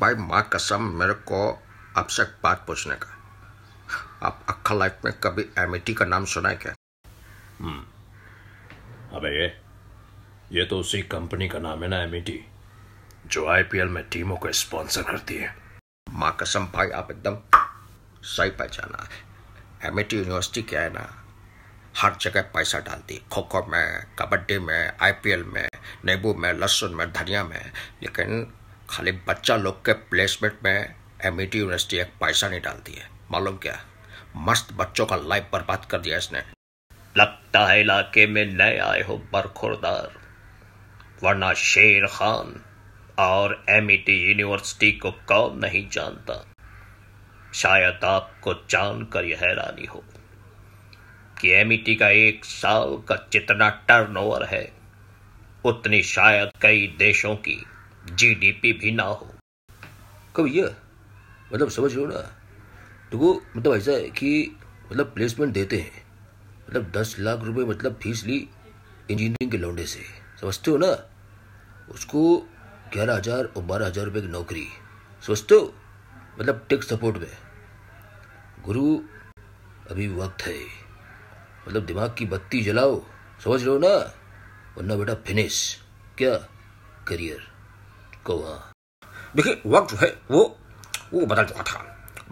भाई माँ कसम मेरे को आपसे एक बात पूछने का आप अक्खा लाइफ में कभी एम e का नाम सुना है क्या हम्म। अबे ये ये तो उसी कंपनी का नाम है ना एम e जो आईपीएल में टीमों को स्पॉन्सर करती है माँ कसम भाई आप एकदम सही पहचाना एम यूनिवर्सिटी e क्या है ना हर जगह पैसा डालती है खो खो में कबड्डी में आईपीएल में नींबू में लहसुन में धनिया में लेकिन खाली बच्चा लोग के प्लेसमेंट में एम यूनिवर्सिटी e एक पैसा नहीं डालती है मालूम क्या मस्त बच्चों का लाइफ बर्बाद कर दिया इसने लगता है इलाके में नए आए हो बरखुरदार वरना शेर खान और एम यूनिवर्सिटी e को कौन नहीं जानता शायद आपको जानकर यह हैरानी हो कि एम e का एक साल का जितना टर्नओवर है उतनी शायद कई देशों की जीडीपी भी ना हो कब ये मतलब समझ लो ना तो वो मतलब ऐसा है कि मतलब प्लेसमेंट देते हैं मतलब दस लाख रुपए मतलब फीस ली इंजीनियरिंग के लौंडे से समझते हो ना उसको ग्यारह हज़ार और बारह हज़ार रुपये की नौकरी समझते हो मतलब टेक सपोर्ट में गुरु अभी वक्त है मतलब दिमाग की बत्ती जलाओ समझ लो ना वरना बेटा फिनिश क्या करियर को देखिए वक्त जो है वो वो बदल चुका था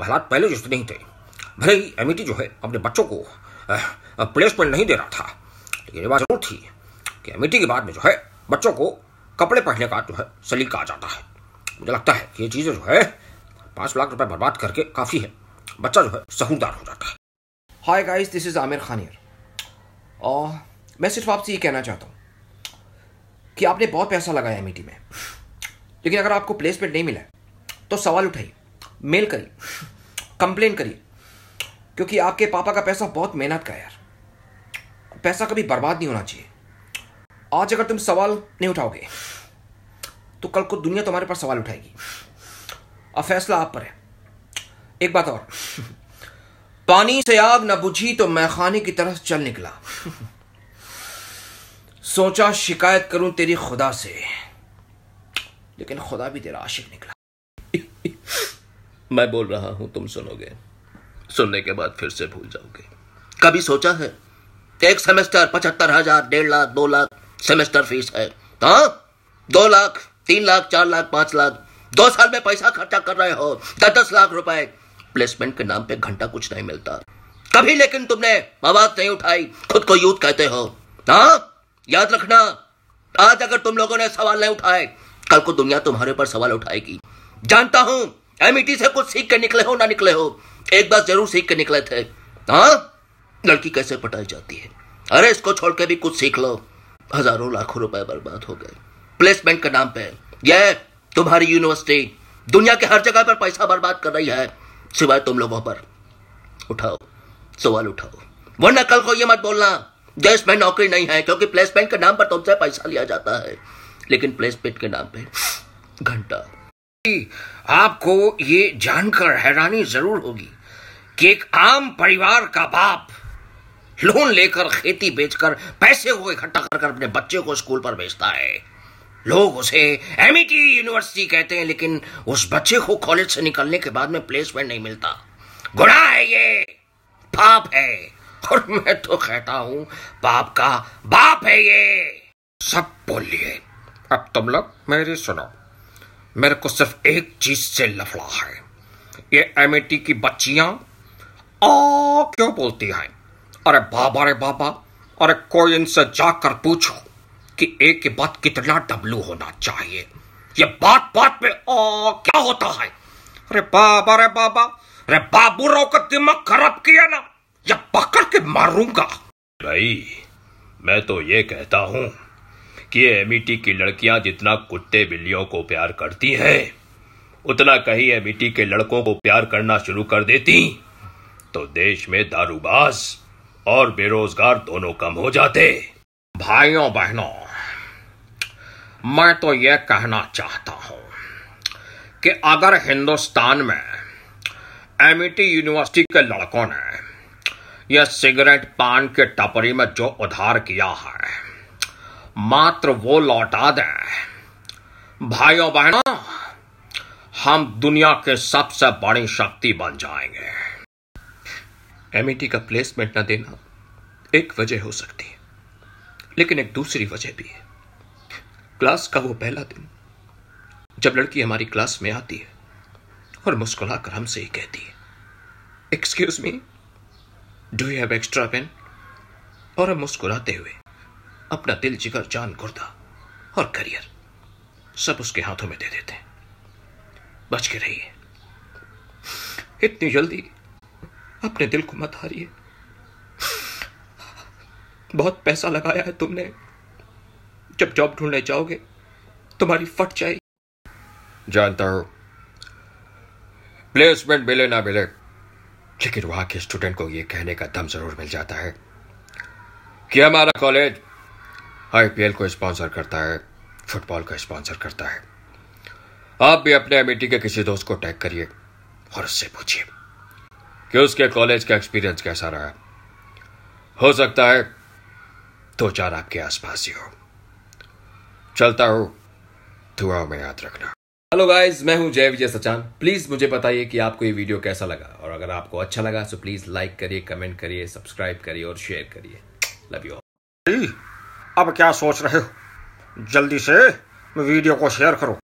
हालात पहले जैसे नहीं थे भले ही एमिटी जो है अपने बच्चों को प्लेसमेंट नहीं दे रहा था लेकिन ये बात जरूर थी कि एमिटी के बाद में जो है बच्चों को कपड़े पहनने का जो है सलीका आ जाता है मुझे लगता है कि ये चीज़ें जो है पाँच लाख रुपए बर्बाद करके काफ़ी है बच्चा जो है सहूलदार हो जाता है hi guys this is Aamir Khan और मैं सिर्फ आपसे ये कहना चाहता हूँ कि आपने बहुत पैसा लगाया एमिटी में लेकिन अगर आपको प्लेसमेंट नहीं मिला तो सवाल उठाइए मेल करिए कंप्लेन करिए क्योंकि आपके पापा का पैसा बहुत मेहनत का यार पैसा कभी बर्बाद नहीं होना चाहिए आज अगर तुम सवाल नहीं उठाओगे तो कल को दुनिया तुम्हारे पर सवाल उठाएगी अब फैसला आप पर है एक बात और पानी से आग न बुझी तो मैं खाने की तरफ चल निकला सोचा शिकायत करूं तेरी खुदा से लेकिन खुदा भी तेरा आशिक निकला मैं बोल रहा हूं तुम सुनोगे सुनने के बाद फिर से भूल जाओगे कभी सोचा है एक सेमेस्टर पचहत्तर हजार डेढ़ लाख दो लाख सेमेस्टर फीस है हा? दो लाख तीन लाख चार लाख पांच लाख दो साल में पैसा खर्चा कर रहे हो दस दस लाख रुपए प्लेसमेंट के नाम पे घंटा कुछ नहीं मिलता कभी लेकिन तुमने आवाज नहीं उठाई खुद को यूथ कहते हो हा? याद रखना आज अगर तुम लोगों ने सवाल नहीं उठाए कल को दुनिया तुम्हारे पर सवाल उठाएगी जानता हूं एमईटी से कुछ सीख के निकले हो ना निकले हो एक बार जरूर सीख के निकले थे हाँ लड़की कैसे पटाई जाती है अरे इसको छोड़ के भी कुछ सीख लो हजारों लाखों रुपए बर्बाद हो गए प्लेसमेंट के नाम पे यह तुम्हारी यूनिवर्सिटी दुनिया के हर जगह पर पैसा बर्बाद कर रही है सिवाय तुम लोगों पर उठाओ सवाल उठाओ वरना कल को ये मत बोलना देश में नौकरी नहीं है क्योंकि प्लेसमेंट के नाम पर तुमसे पैसा लिया जाता है लेकिन प्लेसमेंट के नाम पे घंटा आपको ये जानकर हैरानी जरूर होगी कि एक आम परिवार का बाप लोन लेकर खेती बेचकर पैसे को इकट्ठा कर कर अपने बच्चे को स्कूल पर भेजता है लोग उसे एमिटी यूनिवर्सिटी e कहते हैं लेकिन उस बच्चे को कॉलेज से निकलने के बाद में प्लेसमेंट नहीं मिलता गुना है ये पाप है और मैं तो कहता हूं पाप का बाप है ये सब बोलिए अब तुम लोग मेरी सुनो मेरे को सिर्फ एक चीज से लफड़ा है ये एमएटी की बच्चियां आ क्यों बोलती हैं अरे बाबा रे बाबा अरे कोई इनसे जाकर पूछो कि एक के बाद कितना डब्लू होना चाहिए ये बात बात में आ क्या होता है अरे बाबा रे बाबा अरे बाबू राव का दिमाग खराब किया ना या पकड़ के मारूंगा भाई मैं तो ये कहता हूं कि एमिटी की लड़कियां जितना कुत्ते बिल्लियों को प्यार करती हैं उतना कहीं एमिटी के लड़कों को प्यार करना शुरू कर देती तो देश में दारूबाज और बेरोजगार दोनों कम हो जाते भाइयों बहनों मैं तो यह कहना चाहता हूं कि अगर हिंदुस्तान में एमिटी यूनिवर्सिटी के लड़कों ने यह सिगरेट पान के टपरी में जो उधार किया है मात्र वो लौटा दें भाइयों बहनों हम दुनिया के सबसे बड़ी शक्ति बन जाएंगे एमईटी e का प्लेसमेंट न देना एक वजह हो सकती है लेकिन एक दूसरी वजह भी है क्लास का वो पहला दिन जब लड़की हमारी क्लास में आती है और मुस्कुरा कर हमसे ही कहती है excuse me do have extra pen और हम मुस्कुराते हुए अपना दिल जिगर जान गुर्दा और करियर सब उसके हाथों में दे देते हैं बच के रहिए इतनी जल्दी अपने दिल को मत हारिए बहुत पैसा लगाया है तुमने जब जॉब ढूंढने जाओगे तुम्हारी फट जाएगी जानता हूं प्लेसमेंट मिले ना मिले लेकिन वहां के स्टूडेंट को यह कहने का दम जरूर मिल जाता है कि हमारा कॉलेज आईपीएल को स्पॉन्सर करता है फुटबॉल को स्पॉन्सर करता है आप भी अपने अमेठी के किसी दोस्त को टैग करिए और उससे पूछिए कि उसके कॉलेज का एक्सपीरियंस कैसा रहा हो सकता है दो चार आपके आसपास ही हो चलता हूं दुआओं में याद रखना हेलो गाइस मैं हूं जय विजय सचान प्लीज मुझे बताइए कि आपको ये वीडियो कैसा लगा और अगर आपको अच्छा लगा तो प्लीज लाइक करिए कमेंट करिए सब्सक्राइब करिए और शेयर करिए लव यू अब क्या सोच रहे हो जल्दी से वीडियो को शेयर करो